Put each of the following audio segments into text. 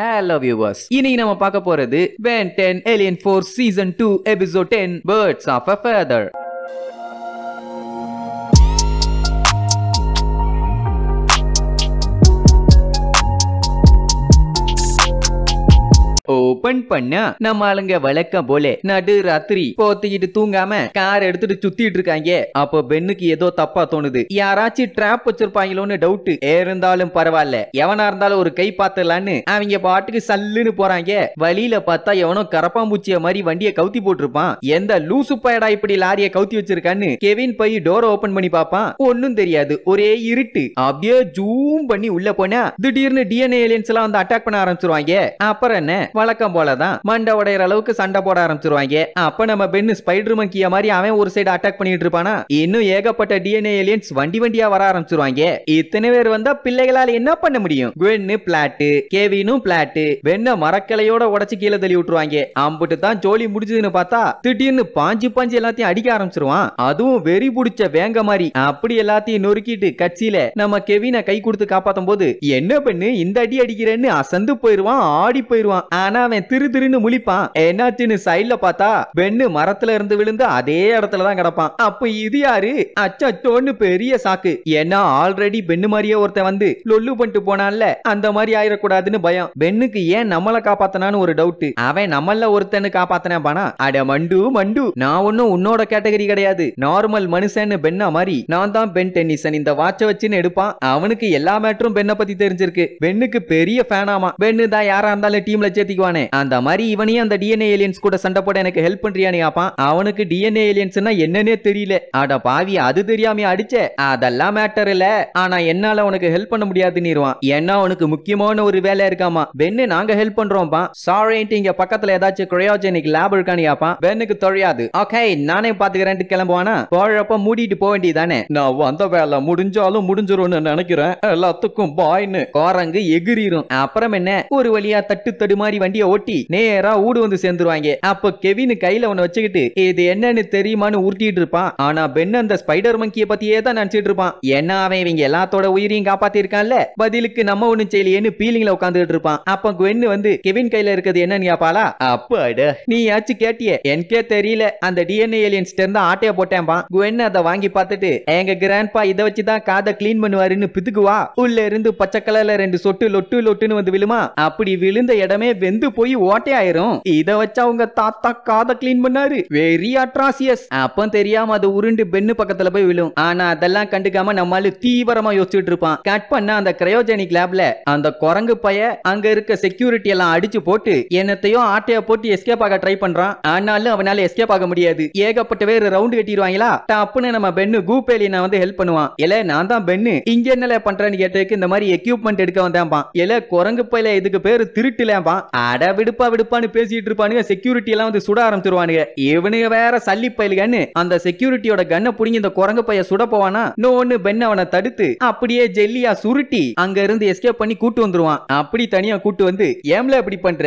hello viewers இன்னைக்கு நம்ம பார்க்க போறது Ben Ten alien four season two episode ten birds of a feather open பண்ண நம்ம ஆளுங்க வழக்கம் போல நடு ராத்திரி போத்திக்கிட்டு தூங்காம கார் எடுத்துட்டு சுத்திட்டு இருக்காங்க அப்ப பென்னுக்கு ஏதோ தப்பா தோணுது யாராச்சும் டிராப் வச்சிருப்பாங்களோன்னு டவுட் இருந்தாலும் பரவாயில்ல எவனா இருந்தாலும் ஒரு கை பாத்துலான்னு அவங்க பாட்டுக்கு சல்லுன்னு போறாங்க வழியில பார்த்தா எவனோ கரப்பாம்பூச்சிய மாதிரி வண்டியை கவுத்தி போட்டிருப்பான் எந்த லூசு பயடா இப்படி லாரியை கவுத்தி வச்சிருக்கான்னு கெவின் போய் டோரை ஓபன் பண்ணி பாப்பான் ஒன்னும் தெரியாது ஒரே இருட்டு அப்படியே ஜூம் பண்ணி உள்ள போனா திடீர்னு டிஎன்ஏ ஏலியன்ஸ் எல்லாம் வந்து அட்டாக் பண்ண ஆரம்பிச்சிருவாங்க அப்புறம் என்ன வழக்கம் வழக்கம் போலதான் மண்டை உடையிற அளவுக்கு சண்டை போட ஆரம்பிச்சிருவாங்க அப்ப நம்ம பெண்ணு ஸ்பைடர் மங்கிய மாதிரி அவன் ஒரு சைடு அட்டாக் பண்ணிட்டு இருப்பானா இன்னும் ஏகப்பட்ட டிஎன்ஏ ஏலியன்ஸ் வண்டி வண்டியா வர ஆரம்பிச்சிருவாங்க இத்தனை பேர் வந்தா பிள்ளைகளால என்ன பண்ண முடியும் பிளாட்டு கேவினும் பிளாட்டு வெண்ண மரக்கலையோட உடச்சு கீழே தள்ளி விட்டுருவாங்க அம்புட்டு தான் ஜோலி முடிஞ்சதுன்னு பார்த்தா திடீர்னு பாஞ்சு பாஞ்சு எல்லாத்தையும் அடிக்க ஆரம்பிச்சிருவான் அதுவும் வெறி புடிச்ச வேங்க மாதிரி அப்படி எல்லாத்தையும் நொறுக்கிட்டு கட்சியில நம்ம கெவின கை கொடுத்து காப்பாத்தும் போது என்ன பெண்ணு இந்த அடி அடிக்கிறேன்னு அசந்து போயிருவான் ஆடி போயிருவான் ஆனா அவன் அவன் திரு திருன்னு முழிப்பான் என்னாச்சுன்னு சைட்ல பார்த்தா பெண்ணு மரத்துல இருந்து விழுந்து அதே இடத்துல தான் கிடப்பான் அப்ப இது யாரு அச்சோன்னு பெரிய சாக்கு ஏன்னா ஆல்ரெடி பெண்ணு மாதிரியே ஒருத்தன் வந்து லொல்லு பண்ணிட்டு போனான்ல அந்த மாதிரி ஆயிடக்கூடாதுன்னு பயம் பெண்ணுக்கு ஏன் நம்மளை காப்பாத்தனான்னு ஒரு டவுட் அவன் நம்மள ஒருத்தனு காப்பாத்தன பானா அட மண்டு மண்டு நான் ஒண்ணும் உன்னோட கேட்டகரி கிடையாது நார்மல் மனுஷன்னு பெண்ணா மாதிரி நான் தான் பென் டென்னிசன் இந்த வாட்ச வச்சுன்னு எடுப்பான் அவனுக்கு எல்லா மேட்டரும் பெண்ணை பத்தி தெரிஞ்சிருக்கு பெண்ணுக்கு பெரிய ஃபேனாமா பெண்ணு தான் யாரா இருந்தாலும் டீம்ல சேர்த்திக்குவானே கேட்கிறேன் அந்த மாதிரி இவனையும் அந்த டிஎன்ஏ ஏலியன்ஸ் கூட சண்டை போட எனக்கு ஹெல்ப் பண்றியான்னு கேப்பான் அவனுக்கு டிஎன்ஏ ஏலியன்ஸ்னா என்னன்னே தெரியல ஆட பாவி அது தெரியாம அடிச்ச அதெல்லாம் மேட்டர் இல்ல ஆனா என்னால உனக்கு ஹெல்ப் பண்ண முடியாதுன்னு ஏன்னா உனக்கு முக்கியமான ஒரு வேலை இருக்காமா பென்னு நாங்க ஹெல்ப் பண்றோம்ப்பா சாரின்ட்டு இங்க பக்கத்துல ஏதாச்சும் கிரையோஜெனிக் லேப் இருக்கான்னு கேப்பான் பென்னுக்கு தொழையாது ஓகே நானே பாத்துக்கிறேன் கிளம்புவானா போறப்ப மூடிட்டு போக வேண்டியதானே நான் வந்த வேலை முடிஞ்சாலும் முடிஞ்சிரும்னு நினைக்கிறேன் எல்லாத்துக்கும் பாய்னு கோரங்கு எகிரிரும் அப்புறம் என்ன ஒரு வழியா தட்டு தடு தடுமாறி வண்டியை ஓட்டி நேரா ஊடு வந்து சேர்ந்துருவாங்க அப்ப கெவின் கையில ஒன்னு வச்சுக்கிட்டு இது என்னன்னு தெரியுமான்னு உருட்டிட்டு இருப்பான் ஆனா பென் அந்த ஸ்பைடர் மங்கிய பத்தியே தான் நினைச்சிட்டு இருப்பான் என்ன அவன் இவங்க எல்லாத்தோட உயிரையும் காப்பாத்திருக்கான்ல பதிலுக்கு நம்ம ஒண்ணு செய்யலையேன்னு பீலிங்ல உட்காந்துட்டு இருப்பான் அப்ப குவென் வந்து கெவின் கையில இருக்கிறது என்னன்னு கேப்பாளா அப்பாடா நீ ஆச்சு கேட்டிய எனக்கே தெரியல அந்த டிஎன்ஏ ஏலியன்ஸ் இருந்தா ஆட்டைய போட்டேன்பா குவென் அதை வாங்கி பார்த்துட்டு எங்க கிராண்ட்பா இதை வச்சுதான் காதை கிளீன் பண்ணுவாருன்னு பிதுக்குவா உள்ள இருந்து பச்சை கலர்ல ரெண்டு சொட்டு லொட்டு லொட்டுன்னு வந்து விழுமா அப்படி விழுந்த இடமே வெந்து போய் போய் ஓட்டையாயிரும் இத வச்சு அவங்க தாத்தா காத கிளீன் பண்ணாரு வெரி அட்ராசியஸ் அப்ப தெரியாம அது உருண்டு பெண்ணு பக்கத்துல போய் விழும் ஆனா அதெல்லாம் கண்டுக்காம நம்மால தீவிரமா யோசிச்சுட்டு இருப்பான் கட் பண்ண அந்த கிரயோஜெனிக் லேப்ல அந்த குரங்கு பைய அங்க இருக்க செக்யூரிட்டி எல்லாம் அடிச்சு போட்டு என்னத்தையோ ஆட்டைய போட்டு எஸ்கேப் ஆக ட்ரை பண்றான் ஆனாலும் அவனால எஸ்கேப் ஆக முடியாது ஏகப்பட்ட பேர் ரவுண்ட் கட்டிடுவாங்களா டப்புன்னு நம்ம பெண்ணு கூப்பேலினா வந்து ஹெல்ப் பண்ணுவான் இல்ல நான் தான் பெண்ணு இங்க என்னல பண்றேன்னு கேட்டதுக்கு இந்த மாதிரி எக்யூப்மெண்ட் எடுக்க வந்தேன்பான் இல்ல குரங்கு பையில இதுக்கு பேரு திருட்டுலேம்பான் அட விடுப்பா விடுப்பான்னு பேசிட்டு இருப்பானுங்க செக்யூரிட்டி எல்லாம் வந்து சுட ஆரம்பிச்சிருவானுங்க இவனுங்க வேற சல்லி பயலுகன்னு அந்த செக்யூரிட்டியோட கண்ணை புடிங்கி இந்த குரங்கு பைய சுட போவானா இன்னொன்னு பென் அவனை தடுத்து அப்படியே ஜெல்லியா சுருட்டி அங்க இருந்து எஸ்கேப் பண்ணி கூட்டு வந்துருவான் அப்படி தனியா கூட்டு வந்து ஏம்ல இப்படி பண்ற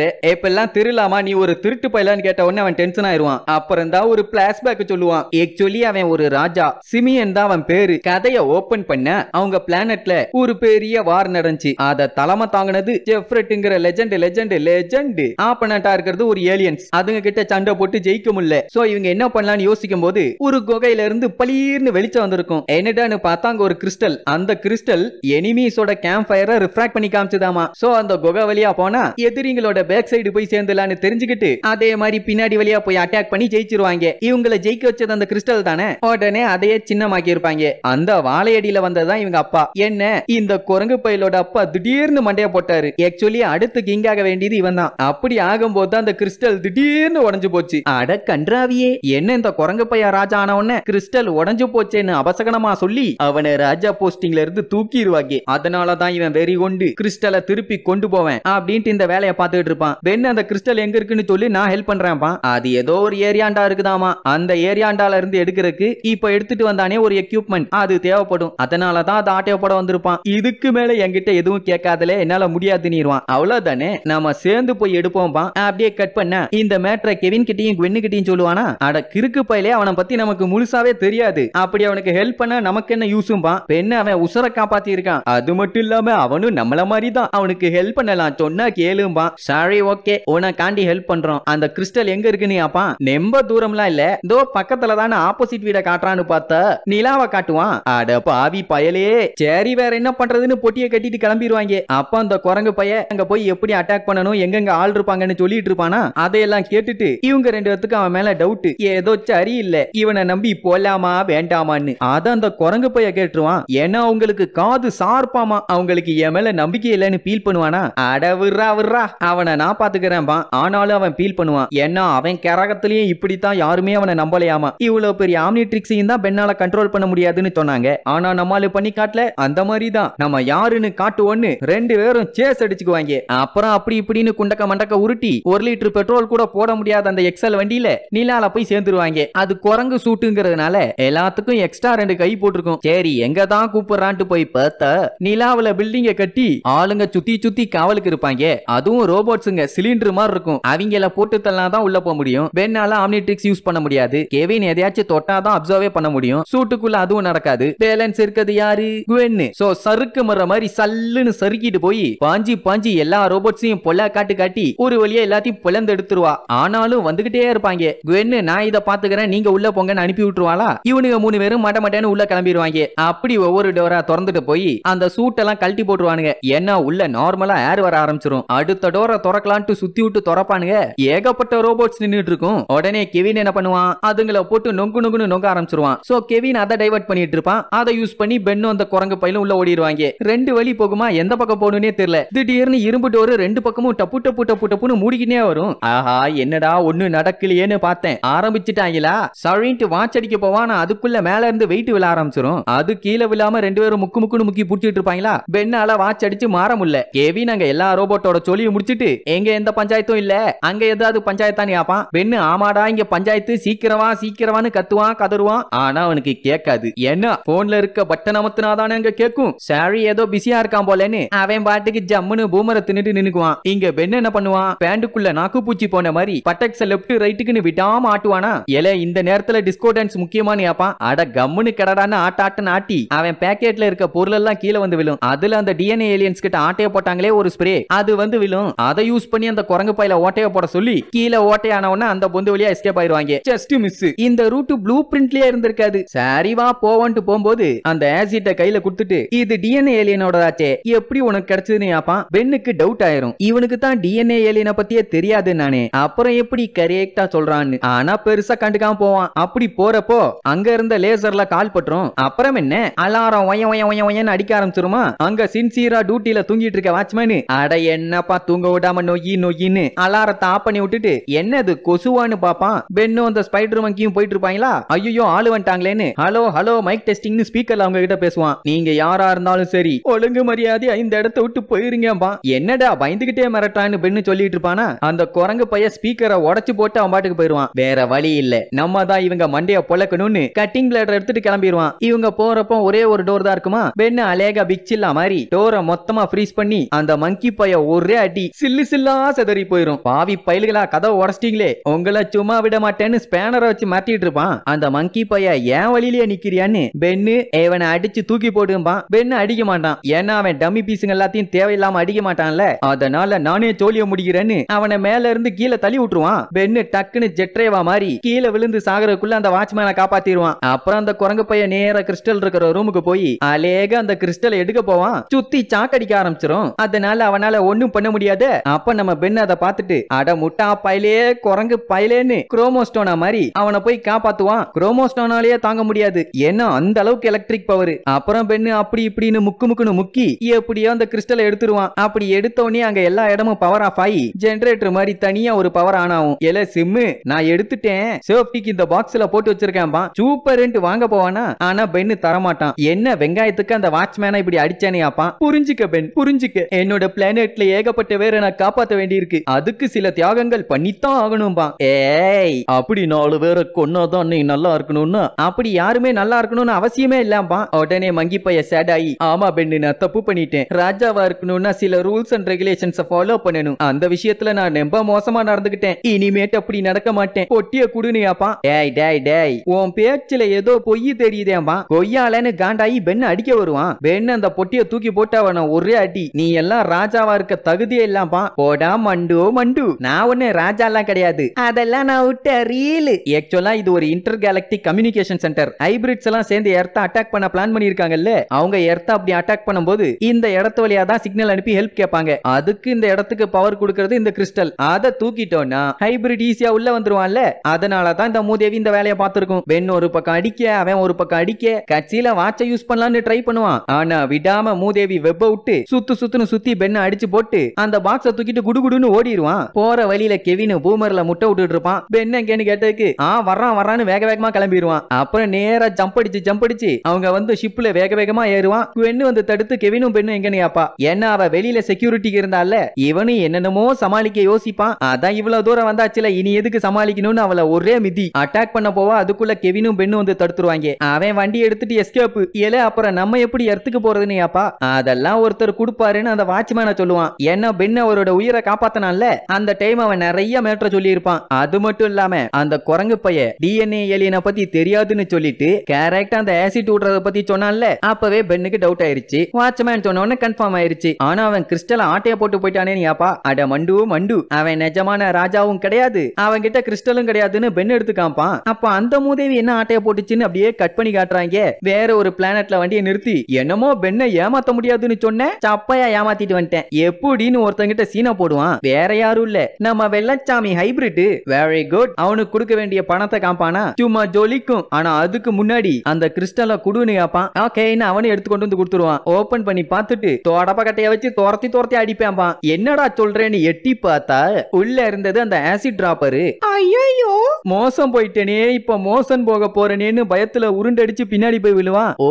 எல்லாம் திருலாமா நீ ஒரு திருட்டு பயிலான்னு கேட்ட உடனே அவன் டென்ஷன் ஆயிருவான் அப்புறம் தான் ஒரு பிளாஷ்பேக் சொல்லுவான் ஆக்சுவலி அவன் ஒரு ராஜா சிமியன் தான் அவன் பேரு கதைய ஓபன் பண்ண அவங்க பிளானட்ல ஒரு பெரிய வார் நடந்துச்சு அத தலைமை தாங்கினது ஜெஃப்ரெட்டுங்கிற லெஜண்ட் லெஜண்ட் லெஜண்ட் யூனிட் ஆப்பனண்டா இருக்கிறது ஒரு ஏலியன்ஸ் அதுங்க கிட்ட சண்டை போட்டு ஜெயிக்க முடியல சோ இவங்க என்ன பண்ணலாம்னு யோசிக்கும் போது ஒரு குகையில இருந்து பளீர்னு வெளிச்சம் வந்திருக்கும் என்னடான்னு பார்த்தா அங்க ஒரு கிறிஸ்டல் அந்த கிறிஸ்டல் எனிமீஸோட கேம்ப் ஃபயரை ரிஃப்ராக்ட் பண்ணி காமிச்சதாமா சோ அந்த குகை வழியா போனா எதிரிங்களோட பேக் சைடு போய் சேர்ந்துலான்னு தெரிஞ்சுக்கிட்டு அதே மாதிரி பின்னாடி வழியா போய் அட்டாக் பண்ணி ஜெயிச்சிருவாங்க இவங்கள ஜெயிக்க வச்சது அந்த கிறிஸ்டல் தானே உடனே அதையே சின்னமாக்கி இருப்பாங்க அந்த வாழையடியில வந்ததுதான் இவங்க அப்பா என்ன இந்த குரங்கு பயிலோட அப்பா திடீர்னு மண்டைய போட்டாரு ஆக்சுவலி அடுத்து கிங்காக வேண்டியது இவன் தான் அப்படி ஆகும்போது அந்த கிறிஸ்டல் திடீர்னு உடஞ்சு போச்சு அட கன்றாவியே என்ன இந்த குரங்கு பைய ராஜா உடனே கிறிஸ்டல் உடஞ்சு போச்சேன்னு அபசகனமா சொல்லி அவனை ராஜா போஸ்டிங்ல இருந்து தூக்கிடுவாங்க அதனாலதான் இவன் வெறி கொண்டு கிறிஸ்டலை திருப்பி கொண்டு போவேன் அப்படின்ட்டு இந்த வேலையை பார்த்துட்டு இருப்பான் வென் அந்த கிறிஸ்டல் எங்க இருக்குன்னு சொல்லி நான் ஹெல்ப் பண்றேன்ப்பா அது ஏதோ ஒரு ஏரியாண்டா இருக்குதாமா அந்த ஏரியாண்டால இருந்து எடுக்கிறதுக்கு இப்ப எடுத்துட்டு வந்தானே ஒரு எக்யூப்மெண்ட் அது தேவைப்படும் அதனாலதான் தான் அது ஆட்டையோ வந்திருப்பான் இதுக்கு மேல என்கிட்ட எதுவும் கேட்காதலே என்னால முடியாதுன்னு அவ்வளவுதானே நாம சேர்ந்து போய் போய் எடுப்போம்பா அப்படியே கட் பண்ண இந்த மேட்ரை கெவின் கிட்டையும் குவென் கிட்டையும் சொல்லுவானா அட கிறுக்கு பயிலே அவனை பத்தி நமக்கு முழுசாவே தெரியாது அப்படி அவனுக்கு ஹெல்ப் பண்ண நமக்கு என்ன யூஸும்பா பெண்ண அவன் உசர காப்பாத்தி இருக்கான் அது மட்டும் இல்லாம அவனும் நம்மள மாதிரி தான் அவனுக்கு ஹெல்ப் பண்ணலாம் சொன்னா கேளும்பா சாரி ஓகே காண்டி ஹெல்ப் பண்றோம் அந்த கிறிஸ்டல் எங்க இருக்கு நீ அப்பா நெம்ப தூரம்லாம் இல்ல தோ பக்கத்துல தானே ஆப்போசிட் வீட காட்டுறான்னு பார்த்த நிலாவை காட்டுவான் அட பாவி பயலே சரி வேற என்ன பண்றதுன்னு பொட்டியை கட்டிட்டு கிளம்பிடுவாங்க அப்ப அந்த குரங்கு பைய அங்க போய் எப்படி அட்டாக் பண்ணணும் எங்கெங்க ஆள் இருப்பாங்கன்னு சொல்லிட்டு இருப்பானா அதையெல்லாம் கேட்டுட்டு இவங்க ரெண்டு பேத்துக்கு அவன் மேல டவுட் ஏதோ சரி இல்ல இவனை நம்பி போலாமா வேண்டாமான்னு அத அந்த குரங்கு பைய கேட்டுருவான் ஏன்னா அவங்களுக்கு காது சார்பாமா அவங்களுக்கு என் மேல நம்பிக்கை இல்லைன்னு ஃபீல் பண்ணுவானா அட விடுறா விர்றா அவனை நான் பாத்துக்கிறேன்பா ஆனாலும் அவன் ஃபீல் பண்ணுவான் ஏன்னா அவன் கரகத்திலயும் இப்படித்தான் யாருமே அவனை நம்பலையாமா இவ்வளவு பெரிய ஆம்னி ட்ரிக்ஸையும் தான் பெண்ணால கண்ட்ரோல் பண்ண முடியாதுன்னு சொன்னாங்க ஆனா நம்மால பண்ணி காட்டல அந்த மாதிரி தான் நம்ம யாருன்னு காட்டுவோன்னு ரெண்டு பேரும் சேஸ் அடிச்சுக்குவாங்க அப்புறம் அப்படி இப்படின்னு குண்டக்கம் மண்டக்க உருட்டி ஒரு லிட்டர் பெட்ரோல் கூட போட முடியாத அந்த எக்ஸல் வண்டியில நிலால போய் சேர்ந்துருவாங்க அது குரங்கு சூட்டுங்கிறதுனால எல்லாத்துக்கும் எக்ஸ்ட்ரா ரெண்டு கை போட்டிருக்கும் சரி எங்க தான் கூப்பிடுறான்ட்டு போய் பார்த்தா நிலாவில பில்டிங்க கட்டி ஆளுங்க சுத்தி சுத்தி காவலுக்கு இருப்பாங்க அதுவும் ரோபோட்ஸுங்க சிலிண்டர் மாதிரி இருக்கும் அவங்கள போட்டு தள்ளலாம் தான் உள்ள போக முடியும் வேணால ஆம்னிட்ரிக்ஸ் யூஸ் பண்ண முடியாது கேவின் எதையாச்சும் தொட்டாதான் அப்சர்வே பண்ண முடியும் சூட்டுக்குள்ள அதுவும் நடக்காது பேலன்ஸ் இருக்கிறது யாரு குவென்னு சோ சறுக்கு மர மாதிரி சல்லுன்னு சறுக்கிட்டு போய் பாஞ்சி பாஞ்சி எல்லா ரோபோட்ஸையும் பொல்லா காட்டு காட்டி கட்டி ஒரு வழியா எல்லாத்தையும் பிளந்து எடுத்துருவா ஆனாலும் வந்துகிட்டே இருப்பாங்க நான் இதை பாத்துக்கிறேன் நீங்க உள்ள போங்கன்னு அனுப்பி விட்டுருவாளா இவனுங்க மூணு பேரும் மட்ட மட்டன்னு உள்ள கிளம்பிடுவாங்க அப்படி ஒவ்வொரு டோரா திறந்துட்டு போய் அந்த சூட்டெல்லாம் கழட்டி போட்டுருவானுங்க ஏன்னா உள்ள நார்மலா ஏர் வர ஆரம்பிச்சிரும் அடுத்த டோரை திறக்கலான்ட்டு சுத்தி விட்டு திறப்பானுங்க ஏகப்பட்ட ரோபோட்ஸ் நின்றுட்டு இருக்கும் உடனே கெவின் என்ன பண்ணுவான் அதுங்களை போட்டு நொங்கு நொங்குன்னு நொங்க ஆரம்பிச்சிருவான் சோ கெவின் அதை டைவர்ட் பண்ணிட்டு இருப்பான் அதை யூஸ் பண்ணி பெண் அந்த குரங்கு பையில உள்ள ஓடிடுவாங்க ரெண்டு வழி போகுமா எந்த பக்கம் போகணும்னே தெரியல திடீர்னு இரும்பு டோரு ரெண்டு பக்கமும் டப்பு டப்பு டப்பு டப்புன்னு மூடிக்கிட்டே வரும் ஆஹா என்னடா ஒண்ணு நடக்கலையேன்னு பார்த்தேன் ஆரம்பிச்சுட்டாங்களா சரின்ட்டு வாட்ச் அடிக்க போவான் அதுக்குள்ள மேல இருந்து வெயிட் விழ ஆரம்பிச்சிரும் அது கீழே விழாம ரெண்டு பேரும் முக்கு முக்குன்னு முக்கி புடிச்சிட்டு இருப்பாங்களா பெண்ணால வாட்ச் அடிச்சு மாற முடியல கேவி நாங்க எல்லா ரோபோட்டோட சொல்லியும் முடிச்சிட்டு எங்க எந்த பஞ்சாயத்தும் இல்ல அங்க ஏதாவது பஞ்சாயத்தான்னு யாப்பான் பெண்ணு ஆமாடா இங்க பஞ்சாயத்து சீக்கிரமா சீக்கிரமான்னு கத்துவான் கதருவான் ஆனா அவனுக்கு கேட்காது ஏன்னா போன்ல இருக்க பட்டன் அமத்துனாதானே அங்க கேக்கும் சாரி ஏதோ பிஸியா இருக்கான் போலன்னு அவன் பாட்டுக்கு ஜம்முன்னு பூமரை தின்னுட்டு நின்னுக்குவான் இங்க பெண்ணு என்ன பண்ணுவான் பேண்டுக்குள்ள நாக்குப்பூச்சி போன மாதிரி பட்டக்ஸ லெப்ட் ரைட்டுக்குன்னு விடாம ஆட்டுவானா ஏல இந்த நேரத்துல டிஸ்கோ டான்ஸ் முக்கியமானு யாப்பான் அட கம்முன்னு கடடான்னு ஆட்ட ஆட்டன் ஆட்டி அவன் பேக்கெட்ல இருக்க பொருள் எல்லாம் கீழே வந்து விழும் அதுல அந்த டிஎன்ஏ ஏலியன்ஸ் கிட்ட ஆட்டைய போட்டாங்களே ஒரு ஸ்ப்ரே அது வந்து விழும் அதை யூஸ் பண்ணி அந்த குரங்கு பையில ஓட்டைய போட சொல்லி கீழே ஓட்டை ஓட்டையானவன அந்த பொந்து வழியா எஸ்கேப் ஆயிருவாங்க ஜஸ்ட் மிஸ் இந்த ரூட் ப்ளூ பிரிண்ட்லயே இருந்திருக்காது சரிவா போவான்ட்டு போகும்போது அந்த ஆசிட்ட கையில குடுத்துட்டு இது டிஎன்ஏ ஏலியனோட ஆச்சே எப்படி உனக்கு கிடைச்சதுன்னு யாப்பான் பெண்ணுக்கு டவுட் ஆயிரும் இவனுக்கு தான் டிஎன்ஏ ஏலியனை பத்தியே தெரியாது நானே அப்புறம் எப்படி கரெக்டா சொல்றான்னு ஆனா பெருசா கண்டுக்காம போவான் அப்படி போறப்போ அங்க இருந்த லேசர்ல கால் பட்டுரும் அப்புறம் என்ன அலாரம் ஒய ஒய ஒய ஒயன்னு அடிக்க ஆரம்பிச்சிருமா அங்க சின்சியரா டியூட்டில தூங்கிட்டு இருக்க வாட்ச்மேனு அட என்னப்பா தூங்க விடாம நொய்யி நொய்யின்னு அலாரத்தை ஆப் பண்ணி விட்டுட்டு என்னது கொசுவான்னு பாப்பான் பென்னும் அந்த ஸ்பைடர் மங்கியும் போயிட்டு இருப்பாங்களா ஐயோ ஆளு வந்துட்டாங்களேன்னு ஹலோ ஹலோ மைக் டெஸ்டிங்னு ஸ்பீக்கர்ல அவங்க கிட்ட பேசுவான் நீங்க யாரா இருந்தாலும் சரி ஒழுங்கு மரியாதை இந்த இடத்த விட்டு போயிருங்கப்பா என்னடா பயந்துகிட்டே மிரட்டான்னு பெண்ணு இல்லைன்னு சொல்லிட்டு இருப்பானா அந்த குரங்கு பையன் ஸ்பீக்கரை உடச்சு போட்டு அவன் பாட்டுக்கு போயிருவான் வேற வழி இல்ல நம்ம தான் இவங்க மண்டைய பொழக்கணும்னு கட்டிங் பிளேடர் எடுத்துட்டு கிளம்பிடுவான் இவங்க போறப்போ ஒரே ஒரு டோர் தான் இருக்குமா பெண்ணு அலேகா பிக்சில்லா மாதிரி டோரை மொத்தமா ஃப்ரீஸ் பண்ணி அந்த மங்கி பைய ஒரே அடி சில்லு சில்லா செதறி போயிரும் பாவி பயில்களா கதை உடச்சிட்டீங்களே உங்களை சும்மா விட மாட்டேன்னு ஸ்பேனரை வச்சு மாத்திட்டு இருப்பான் அந்த மங்கி பைய ஏன் வழியிலேயே நிக்கிறியான்னு பெண்ணு இவனை அடிச்சு தூக்கி போட்டுப்பான் பெண்ணு அடிக்க மாட்டான் ஏன்னா அவன் டம்மி பீஸுங்க எல்லாத்தையும் தேவையில்லாம அடிக்க மாட்டான்ல அதனால நானே ஜோலி வீடியோ முடிக்கிறேன்னு அவனை மேல இருந்து கீழே தள்ளி விட்டுருவான் பென்னு டக்குன்னு ஜெட்ரேவா மாதிரி கீழே விழுந்து சாகரக்குள்ள அந்த வாட்ச்மேனை காப்பாத்திடுவான் அப்புறம் அந்த குரங்கு பைய நேர கிறிஸ்டல் இருக்கிற ரூமுக்கு போய் அலேக அந்த கிறிஸ்டல் எடுக்க போவான் சுத்தி சாக்கடிக்க ஆரம்பிச்சிரும் அதனால அவனால ஒண்ணும் பண்ண முடியாது அப்ப நம்ம பென் அதை பார்த்துட்டு அட முட்டா பயலே குரங்கு பயலேன்னு குரோமோஸ்டோனா மாதிரி அவனை போய் காப்பாத்துவான் குரோமோஸ்டோனாலேயே தாங்க முடியாது ஏன்னா அந்த அளவுக்கு எலக்ட்ரிக் பவர் அப்புறம் பெண்ணு அப்படி இப்படின்னு முக்கு முக்குன்னு முக்கி எப்படியோ அந்த கிறிஸ்டலை எடுத்துருவான் அப்படி எடுத்தோடனே அங்க எல்லா இடமும் பவர் ஆஃப் ஆகி ஜென்ரேட்டர் மாதிரி தனியா ஒரு பவர் ஆன் ஆகும் எல சிம்மு நான் எடுத்துட்டேன் சேஃப்டிக்கு இந்த பாக்ஸ்ல போட்டு வச்சிருக்கேன் சூப்பர்ன்ட்டு வாங்க போவானா ஆனா பென்னு தரமாட்டான் என்ன வெங்காயத்துக்கு அந்த வாட்ச்மேனா இப்படி அடிச்சானே ஆப்பான் புரிஞ்சுக்க பென் புரிஞ்சுக்க என்னோட பிளானட்ல ஏகப்பட்ட பேரை நான் காப்பாத்த வேண்டியிருக்கு அதுக்கு சில தியாகங்கள் பண்ணித்தான் ஆகணும்பா ஏய் அப்படி நாலு பேரை கொன்னாதான் நீ நல்லா இருக்கணும்னு அப்படி யாருமே நல்லா இருக்கணும்னு அவசியமே இல்லாம்பா உடனே மங்கி பைய சேட் ஆகி ஆமா பென்னு நான் தப்பு பண்ணிட்டேன் ராஜாவா இருக்கணும்னா சில ரூல்ஸ் அண்ட் ரெகுலேஷன்ஸை ஃபாலோ பண்ணணும் அந்த விஷயத்துல நான் ரொம்ப மோசமா நடந்துகிட்டேன் இனிமேட்டு அப்படி நடக்க மாட்டேன் பொட்டிய குடுனியாப்பா டேய் டேய் டேய் உன் பேச்சுல ஏதோ பொய் தெரியுதேம்பா பொய்யாலன்னு காண்டாயி பெண்ண அடிக்க வருவான் பெண்ணு அந்த பொட்டிய தூக்கி போட்டு அவன ஒரே அடி நீ எல்லாம் ராஜாவா இருக்க தகுதியே இல்லாமா போடா மண்டு மண்டு நான் ஒண்ணு ராஜா எல்லாம் கிடையாது அதெல்லாம் நான் விட்ட ரீல் ஆக்சுவலா இது ஒரு intergalactic communication center hybrids எல்லாம் சேர்ந்து எர்த்தா அட்டாக் பண்ண பிளான் பண்ணிருக்காங்கல்ல அவங்க எர்த்தா அப்படி அட்டாக் பண்ணும்போது இந்த இடத்து வழியா தான் சிக்னல் அனுப்பி ஹெல்ப் கேட்பாங்க அதுக்கு இந்த இடத்துக்கு பவர் பவர் கொடுக்கறது இந்த கிறிஸ்டல் அதை தூக்கிட்டோம்னா ஹைபிரிட் ஈஸியா உள்ள வந்துருவான்ல அதனாலதான் இந்த மூதேவி இந்த வேலையை பார்த்திருக்கும் பெண் ஒரு பக்கம் அடிக்க அவன் ஒரு பக்கம் அடிக்க கட்சியில வாட்சை யூஸ் பண்ணலாம்னு ட்ரை பண்ணுவான் ஆனா விடாம மூதேவி வெப்ப விட்டு சுத்து சுத்துன்னு சுத்தி பெண்ணை அடிச்சு போட்டு அந்த பாக்ஸ தூக்கிட்டு குடுகுடுன்னு ஓடிடுவான் போற வழியில கெவின் பூமர்ல முட்டை விட்டுட்டு இருப்பான் பெண் எங்கேன்னு கேட்டதுக்கு ஆ வர்றான் வர்றான்னு வேக வேகமா கிளம்பிடுவான் அப்புறம் நேரா ஜம்ப் அடிச்சு ஜம்ப் அடிச்சு அவங்க வந்து ஷிப்ல வேக வேகமா ஏறுவான் பெண்ணு வந்து தடுத்து கெவினும் பெண்ணும் எங்கன்னு கேப்பா ஏன்னா அவ வெளியில செக்யூரிட்டிக்கு இருந்தால இவனும் என்ன என்னென்னமோ சமாளிக்க யோசிப்பான் அதான் இவ்வளவு தூரம் வந்தாச்சுல இனி எதுக்கு சமாளிக்கணும்னு அவளை ஒரே மிதி அட்டாக் பண்ண போவா அதுக்குள்ள கெவினும் பெண்ணும் வந்து தடுத்துருவாங்க அவன் வண்டி எடுத்துட்டு எஸ்கேப் ஏல அப்புறம் நம்ம எப்படி எர்த்துக்கு போறதுன்னு யாப்பா அதெல்லாம் ஒருத்தர் கொடுப்பாருன்னு அந்த வாட்ச்மேன சொல்லுவான் ஏன்னா பெண் அவரோட உயிரை காப்பாத்தனால அந்த டைம் அவன் நிறைய மேட்ர சொல்லி இருப்பான் அது மட்டும் இல்லாம அந்த குரங்கு பைய டிஎன்ஏ ஏலியனை பத்தி தெரியாதுன்னு சொல்லிட்டு கேரக்டா அந்த ஆசிட் விடுறத பத்தி சொன்னான்ல அப்பவே பெண்ணுக்கு டவுட் ஆயிருச்சு வாட்ச்மேன் சொன்ன உடனே கன்ஃபார்ம் ஆயிருச்சு ஆனா அவன் கிறிஸ்டல் ஆட்டைய போட்டு போயிட்டானே யாப்பா அட மண்டு மண்டு அவன் நிஜமான ராஜாவும் கிடையாது அவன் கிட்ட கிறிஸ்டலும் கிடையாதுன்னு பெண் எடுத்துக்காம்பான் அப்ப அந்த மூதேவி என்ன ஆட்டைய போட்டுச்சுன்னு அப்படியே கட் பண்ணி காட்டுறாங்க வேற ஒரு பிளானட்ல வண்டியை நிறுத்தி என்னமோ பெண்ணை ஏமாத்த முடியாதுன்னு சொன்னேன் சப்பையா ஏமாத்திட்டு வந்துட்டேன் எப்படின்னு ஒருத்தங்கிட்ட சீனா போடுவான் வேற யாரும் இல்ல நம்ம வெள்ளச்சாமி ஹைபிரிட் வெரி குட் அவனுக்கு கொடுக்க வேண்டிய பணத்தை காம்பானா சும்மா ஜொலிக்கும் ஆனா அதுக்கு முன்னாடி அந்த கிறிஸ்டல குடுன்னு கேப்பான் ஓகேன்னு அவனு எடுத்து கொண்டு வந்து கொடுத்துருவான் ஓபன் பண்ணி பார்த்துட்டு தோடப்ப கட்டைய வச்சு துரத்தி துரத்தி அடிப்பேன்பான் என்னடா சொல்ற அப்புறம்னு எட்டி பார்த்தா உள்ள இருந்தது அந்த ஆசிட் டிராப்பரு ஐயோ மோசம் போயிட்டேனே இப்ப மோசம் போக போறேனேன்னு பயத்துல உருண்டடிச்சு பின்னாடி போய் விழுவான் ஓ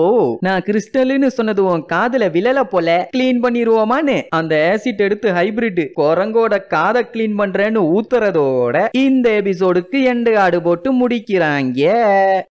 நான் கிறிஸ்டல்னு சொன்னது உன் காதுல விழல போல கிளீன் பண்ணிடுவோமான்னு அந்த ஆசிட் எடுத்து ஹைபிரிட் குரங்கோட காத கிளீன் பண்றேன்னு ஊத்துறதோட இந்த எபிசோடுக்கு எண்டு ஆடு போட்டு முடிக்கிறாங்க